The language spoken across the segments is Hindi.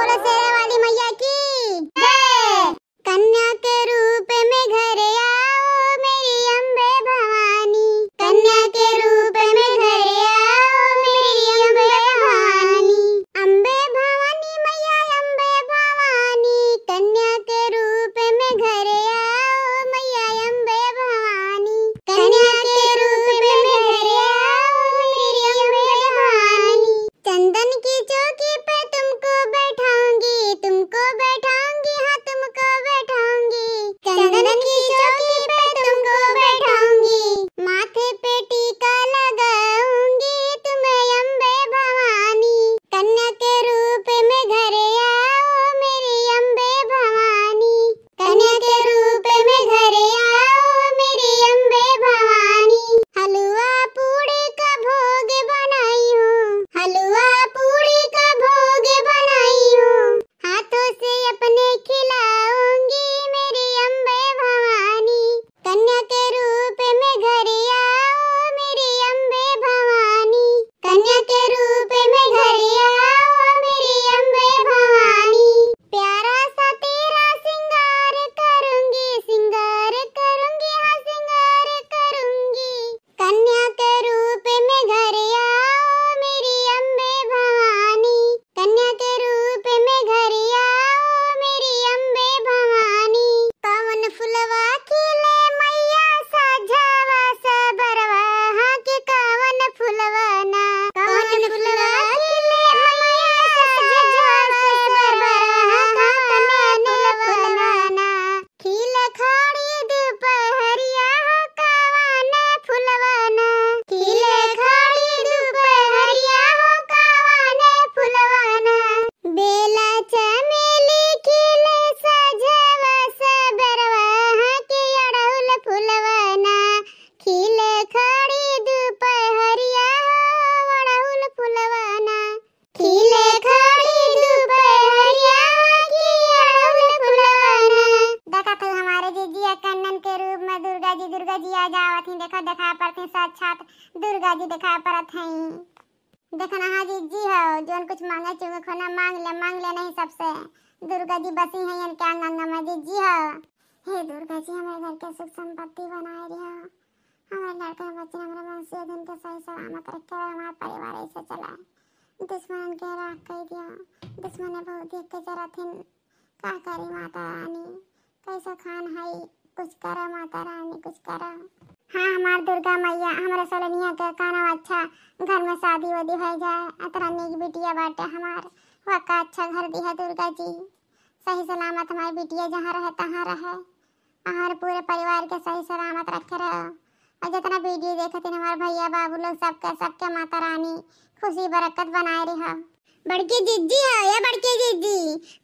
বলেছে जी दुर्गा जी आ जाओ ही देखो देखा पड़ती साक्षात दुर्गा जी देखा पड़त हैं देखो नहा जी जी हो जोन कुछ मांगे चुके खोना मांग ले मांग ले नहीं सबसे दुर्गा जी बसी है इनके आंगन में जी जी हो हे दुर्गा जी हमारे घर के सुख संपत्ति बनाए रही हो हमारे लड़के बच्चे हमारे वंशीय है के सही सलामत रखे हमारा परिवार ऐसे चला दुश्मन के राख कर दिया दुश्मन ने बहुत देख के जरा थिन का करी माता रानी कैसा खान है कुछ करा माता रानी कुछ करा हाँ हमारे दुर्गा मैया हमारे सलनिया का काना अच्छा घर में शादी वादी हो जाए अतरा नेक बिटिया बाटे हमार वक्का अच्छा घर दी है दुर्गा जी सही सलामत हमारी बिटिया जहाँ रहे तहाँ रहे हमारे पूरे परिवार के सही सलामत रखे रहो और जितना वीडियो देखे थे हमारे भैया बाबू लोग सबके सबके माता रानी खुशी बरकत बनाए रहो बड़की जिज्जी हो ये बड़की जिज्जी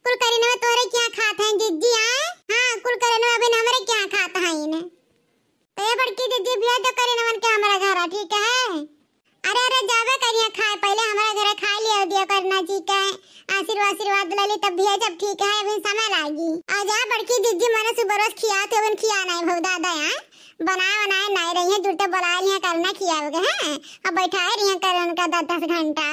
कुल करीना तोरे क्या खाते हैं जिज्जी आए आशीर्वाद ले ली तब भी है जब ठीक है अभी समय लाएगी आ जा बड़की दीदी माने सुबह रोज किया थे तो अभी किया नहीं भव दादा यहाँ बना बनाए नहीं रही है दूर तो बुला लिया करना किया हो गए हाँ? हैं अब बैठा रही है करण का दस दस घंटा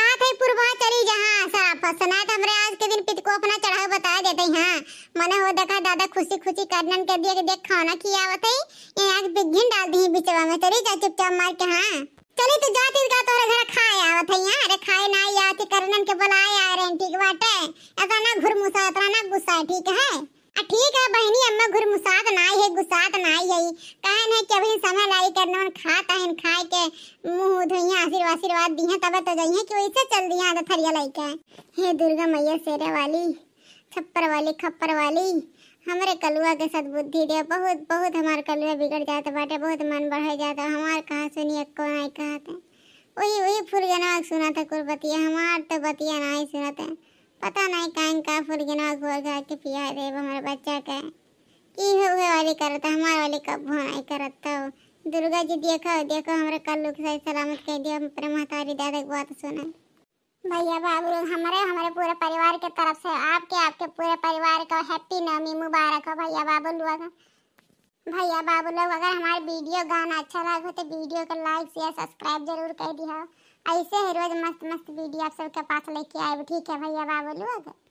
कहा थे पूर्वा चली जहाँ सराफत सुना था हमरे आज के दिन पित को अपना चढ़ाव बता देते हाँ मने हो देखा दादा खुशी खुशी करनन के दिए देख खाना किया हुआ थे ये आज बिगिन डाल दी बीचवा में तेरी जा चुपचाप मार के हाँ चली तो जाती का तोरा वार्डन के बुलाए आ रहे हैं ठीक बाटे ऐसा ना घुरमुसा इतना ना गुस्सा ठीक है आ ठीक है बहनी अम्मा घुर घुरमुसात ना है गुस्सात ना है कहे है कि अभी समय लाई करना और खाता है खाए के मुंह धोइया आशीर्वाद आशीर्वाद दी है तब तो जाइए कि वैसे चल दिया आदत थरिया लाई के हे दुर्गा मैया शेरे वाली छप्पर वाली खप्पर वाली हमारे कलुआ के साथ बुद्धि दे बहुत बहुत हमारे कलुआ बिगड़ जाता बाटे बहुत मन बढ़ जाता हमारे कहा सुनिए को नहीं कहते वही वही फुरगनवा सुना था कुल बतिया हमार तो बतिया ना ही सुना था पता नहीं कहीं का फुरगनवा घोल घा के पिया दे देव हमारे बच्चा का की हो वे वाली करता हमारे वाली कब भोनाई करता हो दुर्गा जी देखो देखो हमारे कल लोग सही सलामत कह दिया अपने महतारी दादा की बात सुना भैया बाबू लोग हमारे हमारे पूरे परिवार के तरफ से आपके आपके पूरे परिवार का हैप्पी नवमी मुबारक हो भैया बाबू लोग भैया बाबू लोग अगर हमारे वीडियो गाना अच्छा लगे तो वीडियो को लाइक शेयर सब्सक्राइब जरूर कर दिया ऐसे ही रोज मस्त मस्त वीडियो आप सबके पास लेके आए ठीक है भैया बाबू लोग